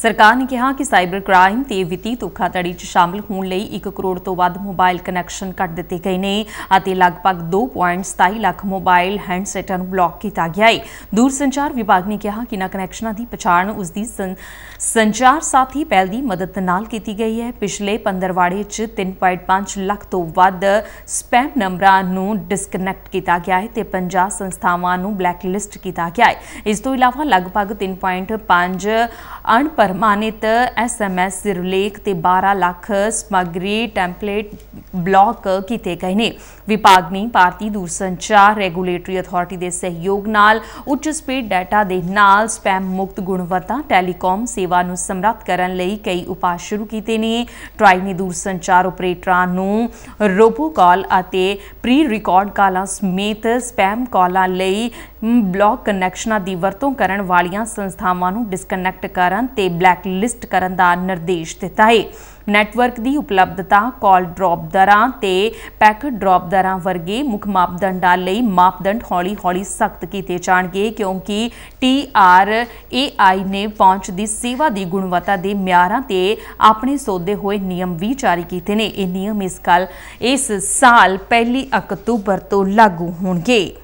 ਸਰਕਾਰ ਨੇ ਕਿਹਾ ਕਿ ਸਾਈਬਰ ਕ੍ਰਾਈਮ ਤੇ ਵਿੱਤੀ ਧੋਖਾਧੜੀ 'ਚ ਸ਼ਾਮਲ ਹੋਣ ਲਈ 1 ਕਰੋੜ ਤੋਂ ਵੱਧ ਮੋਬਾਈਲ ਕਨੈਕਸ਼ਨ ਕੱਟ ਦਿੱਤੇ ਗਏ ਨੇ ਅਤੇ ਲਗਭਗ 2.27 ਲੱਖ ਮੋਬਾਈਲ ਹੈਂਡਸੈਟਾਂ ਨੂੰ ਬਲੌਕ ਕੀਤਾ ਗਿਆ ਹੈ ਦੂਰਸੰਚਾਰ ਵਿਭਾਗ ਨੇ ਕਿਹਾ ਕਿ ਨਾ ਕਨੈਕਸ਼ਨਾਂ ਦੀ ਪਛਾਣ ਉਸ ਦੀ ਸੰਚਾਰ ਸਾਥੀ ਪਹਿਲ ਦੀ ਮਦਦ ਨਾਲ ਕੀਤੀ ਗਈ ਹੈ ਪਿਛਲੇ 15 ਵਾੜੇ 'ਚ 3.5 ਲੱਖ ਤੋਂ ਵੱਧ ਸਪੈਮ ਨੰਬਰਾਂ ਨੂੰ ਡਿਸਕਨੈਕਟ ਕੀਤਾ ਗਿਆ ਹੈ ਤੇ 50 ਸੰਸਥਾਵਾਂ ਨੂੰ ਬਲੈਕ ਲਿਸਟ ਕੀਤਾ ਗਿਆ ਹੈ ਇਸ ਤੋਂ ਇਲਾਵਾ ਲਗਭਗ 3.5 ਅਣਪਰਮਾਨਿਤ ਐਸਐਮਐਸ ਸਿਰਲੇਖ ਤੇ 12 ਲੱਖ ਸਮਗਰੀ ਟੈਂਪਲੇਟ ਬਲੌਕ ਕੀਤੇ ਗਏ ਨੇ ਵਿਭਾਗ ਨੇ ਭਾਰਤੀ ਦੂਰਸੰਚਾਰ ਰੈਗੂਲੇਟਰੀ ਅਥਾਰਟੀ ਦੇ ਸਹਿਯੋਗ ਨਾਲ ਉੱਚ ਸਪੀਡ ਡਾਟਾ ਦੇ ਨਾਲ ਸਪੈਮ ਮੁਕਤ ਗੁਣਵੱਤਾ ਟੈਲੀਕਾਮ ਸੇਵਾ ਨੂੰ ਸਮਰੱਥ ਕਰਨ ਲਈ ਕਈ ਉਪਾਅ ਸ਼ੁਰੂ ਕੀਤੇ ਨੇ ਟਰਾਈ ਨੇ ਦੂਰਸੰਚਾਰ ਆਪਰੇਟਰਾਂ ਨੂੰ ਰੋਬੋ ਕਾਲ ਅਤੇ ਪ੍ਰੀ ਰਿਕਾਰਡ ਕਾਲਾਂ ਸਮੇਤ ਸਪੈਮ ਕਾਲਾਂ ਲਈ ਬਲੌਕ ਕਨੈਕਸ਼ਨਾਂ ਦੀ ਵਰਤੋਂ ਕਰਨ ਵਾਲੀਆਂ ਸੰਸਥਾਵਾਂ ਨੂੰ ਡਿਸਕਨੈਕਟ ਕਰਨ ਤੇ ਬਲੈਕ ਲਿਸਟ ਕਰਨ ਦਾ ਨਿਰਦੇਸ਼ ਦਿੱਤਾ ਹੈ ਨੈਟਵਰਕ ਦੀ ਉਪਲਬਧਤਾ ਕਾਲ ਡ੍ਰੌਪ ਦਰਾਂ ਤੇ ਪੈਕਟ ਡ੍ਰੌਪ ਦਰਾਂ ਵਰਗੇ ਮੁੱਖ ਮਾਪਦੰਡਾਂ ਲਈ ਮਾਪਦੰਡ ਹੌਲੀ-ਹੌਲੀ ਸਖਤ ਕੀਤੇ ਜਾਣਗੇ ਕਿਉਂਕਿ ਟੀਆਰਏਆਈ ਨੇ ਪਹੁੰਚ ਦੀ ਸੇਵਾ ਦੀ ਗੁਣਵੱਤਾ ਦੇ ਮਿਆਰਾਂ ਤੇ ਆਪਣੇ ਸੋਧੇ ਹੋਏ ਨਿਯਮ ਵੀ ਜਾਰੀ ਕੀਤੇ ਨੇ ਇਹ ਨਿਯਮ ਇਸ ਕੱਲ ਇਸ ਸਾਲ 1 ਅਕਤੂਬਰ ਤੋਂ ਲਾਗੂ ਹੋਣਗੇ